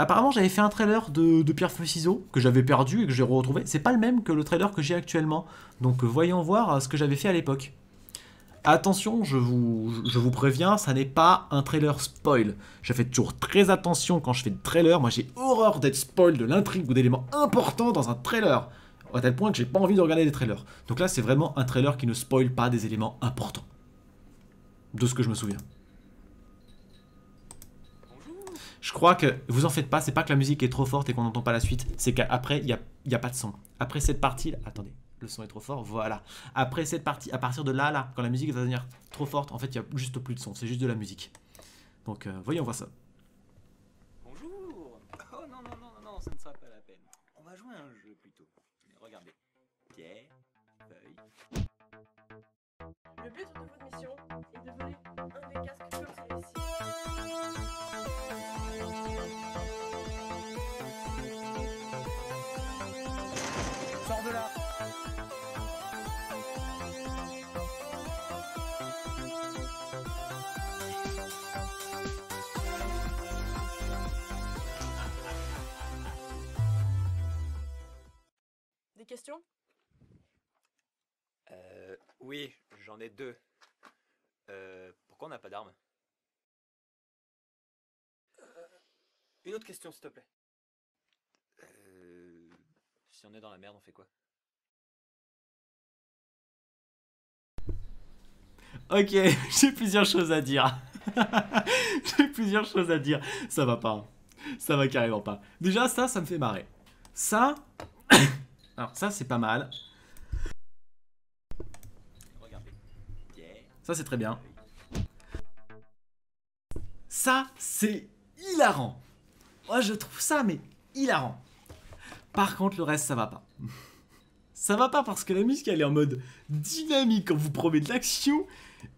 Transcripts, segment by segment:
Apparemment, j'avais fait un trailer de, Pierre Feu Ciseaux que j'avais perdu et que j'ai retrouvé. C'est pas le même que le trailer que j'ai actuellement. Donc euh, voyons voir euh, ce que j'avais fait à l'époque. Attention, je vous, je vous préviens, ça n'est pas un trailer spoil. Je fais toujours très attention quand je fais de trailer. Moi, j'ai horreur d'être spoil de l'intrigue ou d'éléments importants dans un trailer. À tel point que j'ai pas envie de regarder des trailers. Donc là, c'est vraiment un trailer qui ne spoil pas des éléments importants. De ce que je me souviens. Je crois que vous en faites pas, c'est pas que la musique est trop forte et qu'on n'entend pas la suite, c'est qu'après, il n'y a, a pas de son. Après cette partie, attendez, le son est trop fort, voilà. Après cette partie, à partir de là, là, quand la musique va devenir trop forte, en fait, il n'y a juste plus de son, c'est juste de la musique. Donc, euh, voyons voir ça. Bonjour Oh non, non, non, non, ça ne sera pas la peine. On va jouer à un jeu plutôt. Regardez. Pierre, feuille. Le but de votre mission Euh, oui, j'en ai deux. Euh, pourquoi on n'a pas d'armes euh, Une autre question, s'il te plaît. Si on est dans la merde, on fait quoi Ok, j'ai plusieurs choses à dire. j'ai plusieurs choses à dire. Ça va pas. Hein. Ça va carrément pas. Déjà, ça, ça me fait marrer. Ça, alors ça, c'est pas mal. Ça, c'est très bien. Ça, c'est hilarant. Moi, je trouve ça, mais hilarant. Par contre, le reste, ça va pas. ça va pas parce que la musique, elle est en mode dynamique, quand vous promet de l'action.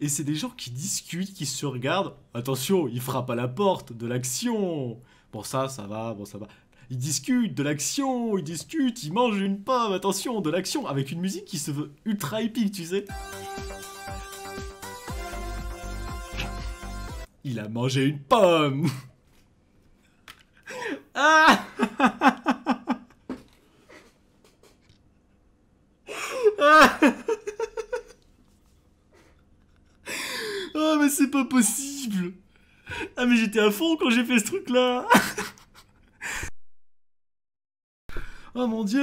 Et c'est des gens qui discutent, qui se regardent. Attention, il frappe à la porte de l'action. Bon, ça, ça va, bon, ça va ils discutent de l'action, ils discutent, ils mangent une pomme, attention, de l'action, avec une musique qui se veut ultra épique, tu sais. Il a mangé une pomme Ah Ah mais c'est pas possible Ah mais j'étais à fond quand j'ai fait ce truc là Oh mon dieu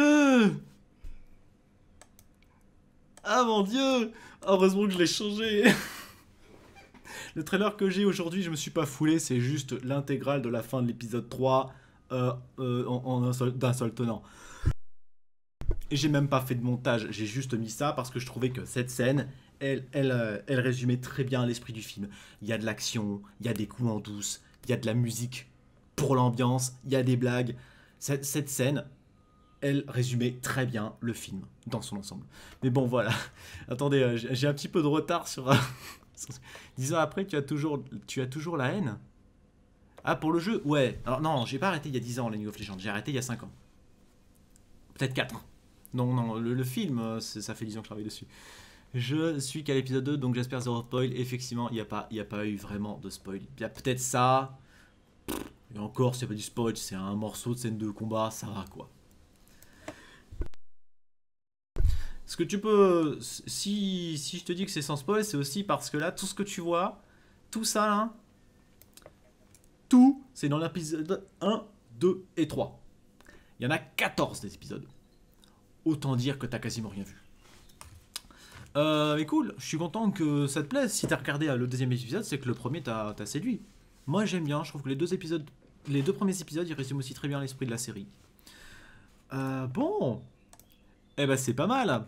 Ah mon dieu Heureusement que je l'ai changé Le trailer que j'ai aujourd'hui, je me suis pas foulé, c'est juste l'intégrale de la fin de l'épisode 3 euh, euh seul, d'un seul tenant. J'ai même pas fait de montage, j'ai juste mis ça parce que je trouvais que cette scène, elle, elle, euh, elle résumait très bien l'esprit du film. Il y a de l'action, il y a des coups en douce, il y a de la musique pour l'ambiance, il y a des blagues. cette scène, elle résumait très bien le film dans son ensemble. Mais bon, voilà. Attendez, euh, j'ai un petit peu de retard sur. Euh, dix ans après, tu as, toujours, tu as toujours la haine Ah, pour le jeu Ouais. Alors, non, j'ai pas arrêté il y a 10 ans, les of Legends. J'ai arrêté il y a 5 ans. Peut-être 4. Non, non, le, film, euh, ça fait 10 ans que je travaille dessus. Je suis qu'à l'épisode 2, donc j'espère zéro spoil. Effectivement, il n'y a, pas, y a pas eu vraiment de spoil. Il y a peut-être ça. Et encore, c'est pas du spoil, c'est un morceau de scène de combat, ça va quoi. que tu peux. Si, si je te dis que c'est sans spoil, c'est aussi parce que là, tout ce que tu vois, tout ça tout, c'est dans l'épisode 1, 2 et 3. Il y en a 14 des épisodes. Autant dire que t'as quasiment rien vu. Euh, mais cool, je suis content que ça te plaise. Si t'as regardé euh, le deuxième épisode, c'est que le premier t'a séduit. Moi j'aime bien, je trouve que les deux épisodes, les deux premiers épisodes, ils résument aussi très bien l'esprit de la série. Euh, bon, eh ben c'est pas mal.